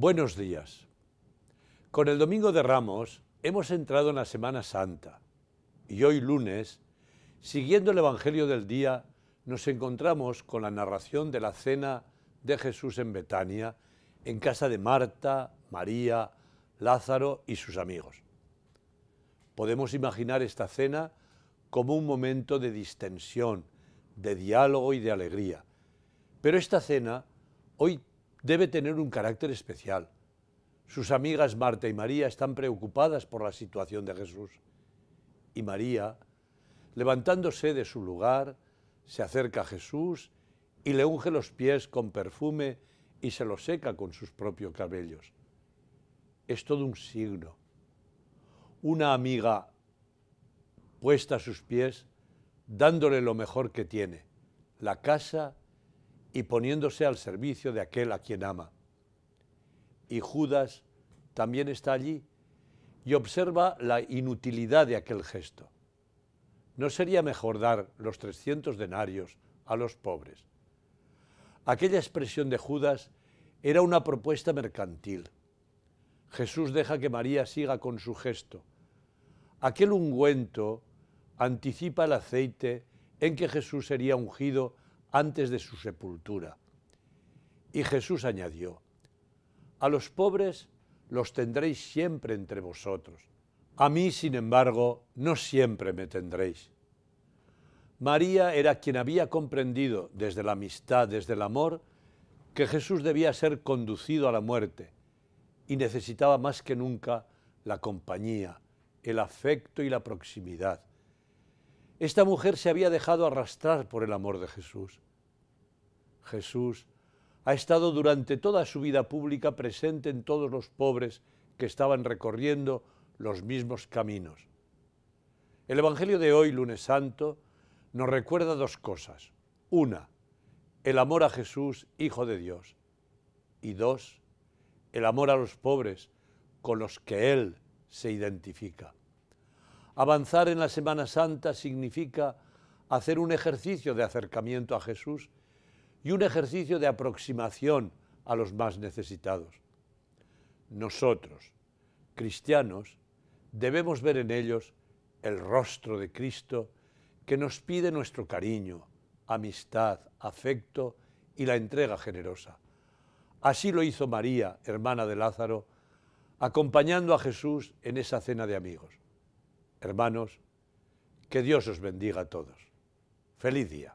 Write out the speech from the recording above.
Buenos días. Con el Domingo de Ramos hemos entrado en la Semana Santa y hoy lunes, siguiendo el Evangelio del día, nos encontramos con la narración de la cena de Jesús en Betania, en casa de Marta, María, Lázaro y sus amigos. Podemos imaginar esta cena como un momento de distensión, de diálogo y de alegría. Pero esta cena hoy debe tener un carácter especial. Sus amigas Marta y María están preocupadas por la situación de Jesús. Y María, levantándose de su lugar, se acerca a Jesús y le unge los pies con perfume y se lo seca con sus propios cabellos. Es todo un signo. Una amiga puesta a sus pies, dándole lo mejor que tiene, la casa y poniéndose al servicio de aquel a quien ama. Y Judas también está allí y observa la inutilidad de aquel gesto. ¿No sería mejor dar los 300 denarios a los pobres? Aquella expresión de Judas era una propuesta mercantil. Jesús deja que María siga con su gesto. Aquel ungüento anticipa el aceite en que Jesús sería ungido antes de su sepultura. Y Jesús añadió, a los pobres los tendréis siempre entre vosotros, a mí, sin embargo, no siempre me tendréis. María era quien había comprendido desde la amistad, desde el amor, que Jesús debía ser conducido a la muerte y necesitaba más que nunca la compañía, el afecto y la proximidad. Esta mujer se había dejado arrastrar por el amor de Jesús. Jesús ha estado durante toda su vida pública presente en todos los pobres que estaban recorriendo los mismos caminos. El Evangelio de hoy, lunes santo, nos recuerda dos cosas. Una, el amor a Jesús, Hijo de Dios. Y dos, el amor a los pobres con los que Él se identifica. Avanzar en la Semana Santa significa hacer un ejercicio de acercamiento a Jesús y un ejercicio de aproximación a los más necesitados. Nosotros, cristianos, debemos ver en ellos el rostro de Cristo que nos pide nuestro cariño, amistad, afecto y la entrega generosa. Así lo hizo María, hermana de Lázaro, acompañando a Jesús en esa cena de amigos hermanos, que Dios os bendiga a todos. Feliz día.